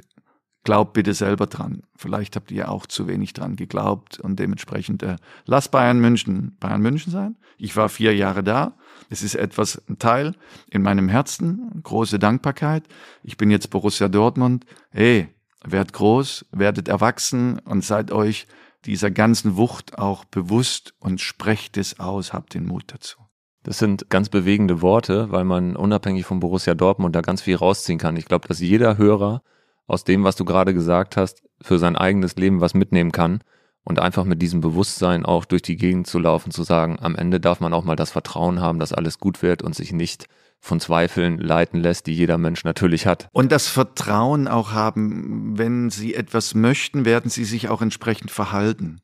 glaubt bitte selber dran. Vielleicht habt ihr auch zu wenig dran geglaubt und dementsprechend äh, lass Bayern München Bayern München sein. Ich war vier Jahre da. Es ist etwas ein Teil in meinem Herzen, große Dankbarkeit. Ich bin jetzt Borussia Dortmund. Ey, werdet groß, werdet erwachsen und seid euch dieser ganzen Wucht auch bewusst und sprecht es aus, habt den Mut dazu. Das sind ganz bewegende Worte, weil man unabhängig von Borussia Dortmund da ganz viel rausziehen kann. Ich glaube, dass jeder Hörer aus dem, was du gerade gesagt hast, für sein eigenes Leben was mitnehmen kann und einfach mit diesem Bewusstsein auch durch die Gegend zu laufen, zu sagen, am Ende darf man auch mal das Vertrauen haben, dass alles gut wird und sich nicht von Zweifeln leiten lässt, die jeder Mensch natürlich hat. Und das Vertrauen auch haben, wenn Sie etwas möchten, werden Sie sich auch entsprechend verhalten.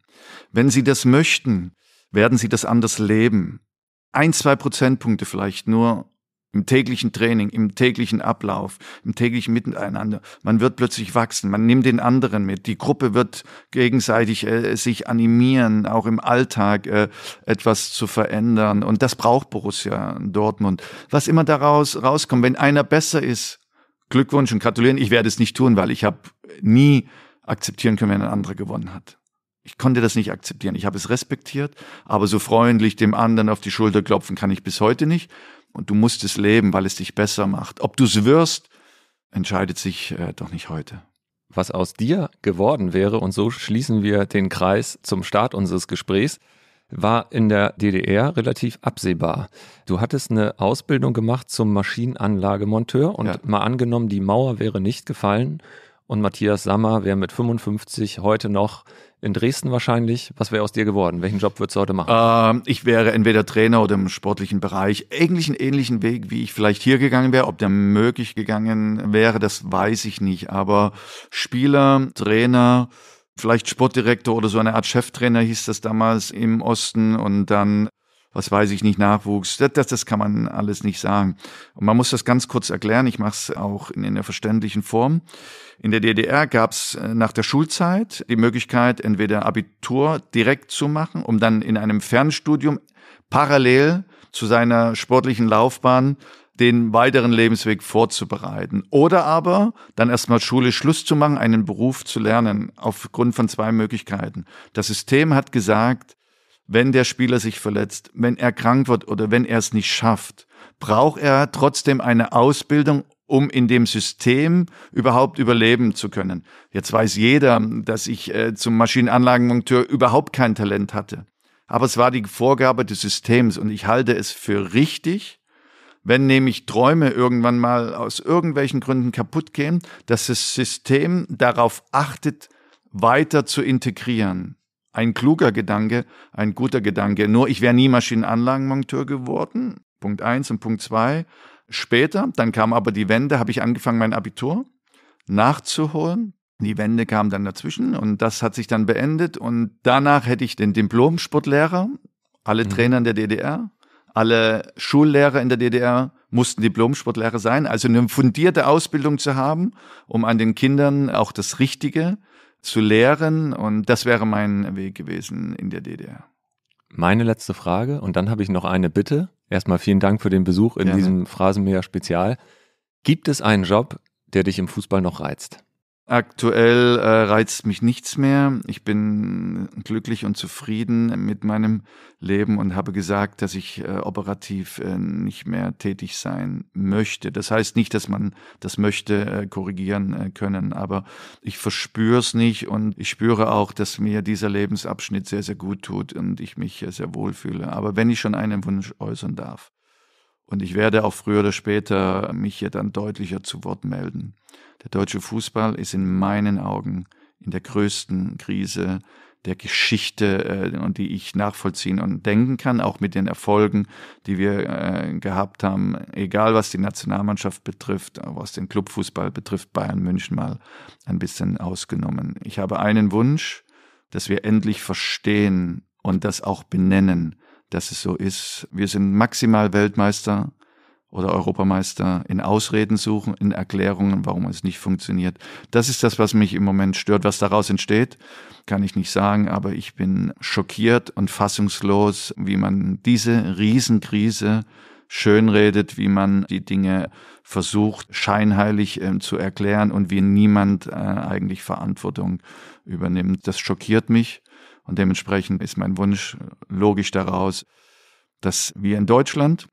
Wenn Sie das möchten, werden Sie das anders leben. Ein, zwei Prozentpunkte vielleicht nur im täglichen Training, im täglichen Ablauf, im täglichen Miteinander. Man wird plötzlich wachsen, man nimmt den anderen mit, die Gruppe wird gegenseitig äh, sich animieren, auch im Alltag äh, etwas zu verändern. Und das braucht Borussia Dortmund. Was immer daraus rauskommt, wenn einer besser ist, Glückwunsch und gratulieren. Ich werde es nicht tun, weil ich habe nie akzeptieren können, wenn ein anderer gewonnen hat. Ich konnte das nicht akzeptieren. Ich habe es respektiert, aber so freundlich dem anderen auf die Schulter klopfen kann ich bis heute nicht und du musst es leben, weil es dich besser macht. Ob du es wirst, entscheidet sich äh, doch nicht heute. Was aus dir geworden wäre, und so schließen wir den Kreis zum Start unseres Gesprächs, war in der DDR relativ absehbar. Du hattest eine Ausbildung gemacht zum Maschinenanlagemonteur und ja. mal angenommen, die Mauer wäre nicht gefallen und Matthias Sammer wäre mit 55 heute noch in Dresden wahrscheinlich. Was wäre aus dir geworden? Welchen Job würdest du heute machen? Ähm, ich wäre entweder Trainer oder im sportlichen Bereich. Eigentlich einen ähnlichen Weg, wie ich vielleicht hier gegangen wäre. Ob der möglich gegangen wäre, das weiß ich nicht. Aber Spieler, Trainer, vielleicht Sportdirektor oder so eine Art Cheftrainer hieß das damals im Osten und dann was weiß ich nicht, Nachwuchs, das, das, das kann man alles nicht sagen. Und man muss das ganz kurz erklären, ich mache es auch in, in der verständlichen Form. In der DDR gab es äh, nach der Schulzeit die Möglichkeit, entweder Abitur direkt zu machen, um dann in einem Fernstudium parallel zu seiner sportlichen Laufbahn den weiteren Lebensweg vorzubereiten. Oder aber dann erstmal Schule Schluss zu machen, einen Beruf zu lernen, aufgrund von zwei Möglichkeiten. Das System hat gesagt, wenn der Spieler sich verletzt, wenn er krank wird oder wenn er es nicht schafft, braucht er trotzdem eine Ausbildung, um in dem System überhaupt überleben zu können. Jetzt weiß jeder, dass ich äh, zum Maschinenanlagenmonteur überhaupt kein Talent hatte. Aber es war die Vorgabe des Systems und ich halte es für richtig, wenn nämlich Träume irgendwann mal aus irgendwelchen Gründen kaputt gehen, dass das System darauf achtet, weiter zu integrieren ein kluger Gedanke, ein guter Gedanke. Nur ich wäre nie Maschinenanlagenmonteur geworden. Punkt eins und Punkt zwei. Später, dann kam aber die Wende, habe ich angefangen, mein Abitur nachzuholen. Die Wende kam dann dazwischen und das hat sich dann beendet. Und danach hätte ich den Diplom-Sportlehrer, alle mhm. Trainer in der DDR, alle Schullehrer in der DDR mussten Diplom-Sportlehrer sein. Also eine fundierte Ausbildung zu haben, um an den Kindern auch das Richtige zu lehren. Und das wäre mein Weg gewesen in der DDR. Meine letzte Frage und dann habe ich noch eine Bitte. Erstmal vielen Dank für den Besuch in ja. diesem Phrasenmäher-Spezial. Gibt es einen Job, der dich im Fußball noch reizt? Aktuell äh, reizt mich nichts mehr. Ich bin glücklich und zufrieden mit meinem Leben und habe gesagt, dass ich äh, operativ äh, nicht mehr tätig sein möchte. Das heißt nicht, dass man das möchte äh, korrigieren äh, können, aber ich verspüre es nicht und ich spüre auch, dass mir dieser Lebensabschnitt sehr, sehr gut tut und ich mich äh, sehr wohl fühle. Aber wenn ich schon einen Wunsch äußern darf, und ich werde auch früher oder später mich hier dann deutlicher zu Wort melden. Der deutsche Fußball ist in meinen Augen in der größten Krise der Geschichte äh, und die ich nachvollziehen und denken kann, auch mit den Erfolgen, die wir äh, gehabt haben, egal was die Nationalmannschaft betrifft, was den Clubfußball betrifft, Bayern München mal ein bisschen ausgenommen. Ich habe einen Wunsch, dass wir endlich verstehen und das auch benennen, dass es so ist. Wir sind maximal Weltmeister oder Europameister in Ausreden suchen, in Erklärungen, warum es nicht funktioniert. Das ist das, was mich im Moment stört. Was daraus entsteht, kann ich nicht sagen, aber ich bin schockiert und fassungslos, wie man diese Riesenkrise schönredet, wie man die Dinge versucht, scheinheilig äh, zu erklären und wie niemand äh, eigentlich Verantwortung übernimmt. Das schockiert mich und dementsprechend ist mein Wunsch äh, logisch daraus, dass wir in Deutschland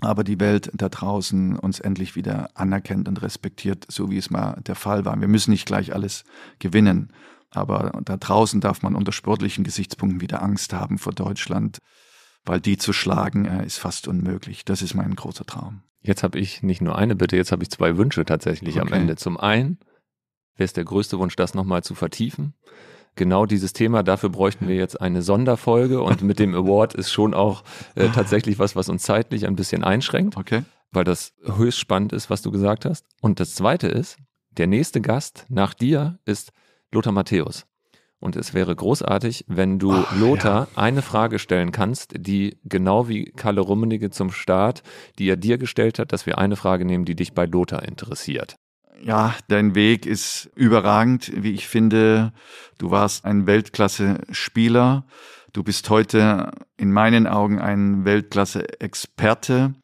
aber die Welt da draußen uns endlich wieder anerkennt und respektiert, so wie es mal der Fall war. Wir müssen nicht gleich alles gewinnen, aber da draußen darf man unter sportlichen Gesichtspunkten wieder Angst haben vor Deutschland, weil die zu schlagen äh, ist fast unmöglich. Das ist mein großer Traum. Jetzt habe ich nicht nur eine Bitte, jetzt habe ich zwei Wünsche tatsächlich okay. am Ende. Zum einen wäre es der größte Wunsch, das nochmal zu vertiefen genau dieses Thema, dafür bräuchten wir jetzt eine Sonderfolge und mit dem Award ist schon auch äh, tatsächlich was, was uns zeitlich ein bisschen einschränkt, okay. weil das höchst spannend ist, was du gesagt hast. Und das Zweite ist, der nächste Gast nach dir ist Lothar Matthäus. Und es wäre großartig, wenn du Ach, Lothar ja. eine Frage stellen kannst, die genau wie Kalle Rummenigge zum Start, die er dir gestellt hat, dass wir eine Frage nehmen, die dich bei Lothar interessiert ja, dein Weg ist überragend, wie ich finde. Du warst ein Weltklasse-Spieler. Du bist heute in meinen Augen ein Weltklasse-Experte.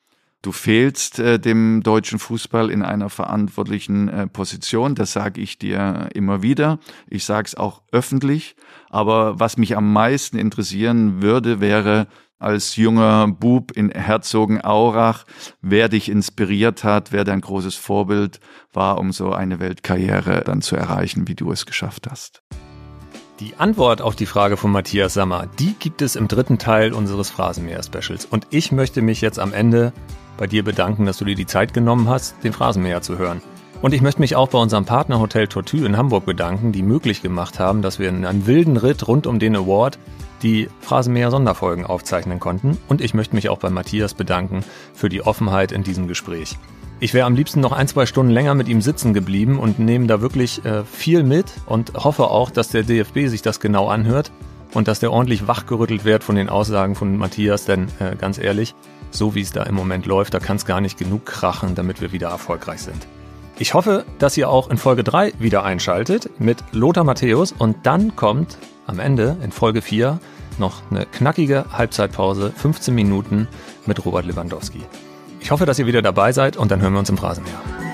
Du fehlst äh, dem deutschen Fußball in einer verantwortlichen äh, Position. Das sage ich dir immer wieder. Ich sage es auch öffentlich. Aber was mich am meisten interessieren würde, wäre, als junger Bub in Herzogenaurach, wer dich inspiriert hat, wer dein großes Vorbild war, um so eine Weltkarriere dann zu erreichen, wie du es geschafft hast. Die Antwort auf die Frage von Matthias Sammer, die gibt es im dritten Teil unseres Phrasenmäher-Specials. Und ich möchte mich jetzt am Ende bei dir bedanken, dass du dir die Zeit genommen hast, den Phrasenmäher zu hören. Und ich möchte mich auch bei unserem Partnerhotel Tortue in Hamburg bedanken, die möglich gemacht haben, dass wir in einem wilden Ritt rund um den Award die Phrasenmäher-Sonderfolgen aufzeichnen konnten. Und ich möchte mich auch bei Matthias bedanken für die Offenheit in diesem Gespräch. Ich wäre am liebsten noch ein, zwei Stunden länger mit ihm sitzen geblieben und nehme da wirklich äh, viel mit und hoffe auch, dass der DFB sich das genau anhört und dass der ordentlich wachgerüttelt wird von den Aussagen von Matthias, denn äh, ganz ehrlich, so wie es da im Moment läuft, da kann es gar nicht genug krachen, damit wir wieder erfolgreich sind. Ich hoffe, dass ihr auch in Folge 3 wieder einschaltet mit Lothar Matthäus und dann kommt am Ende in Folge 4 noch eine knackige Halbzeitpause, 15 Minuten mit Robert Lewandowski. Ich hoffe, dass ihr wieder dabei seid und dann hören wir uns im Rasenmäher.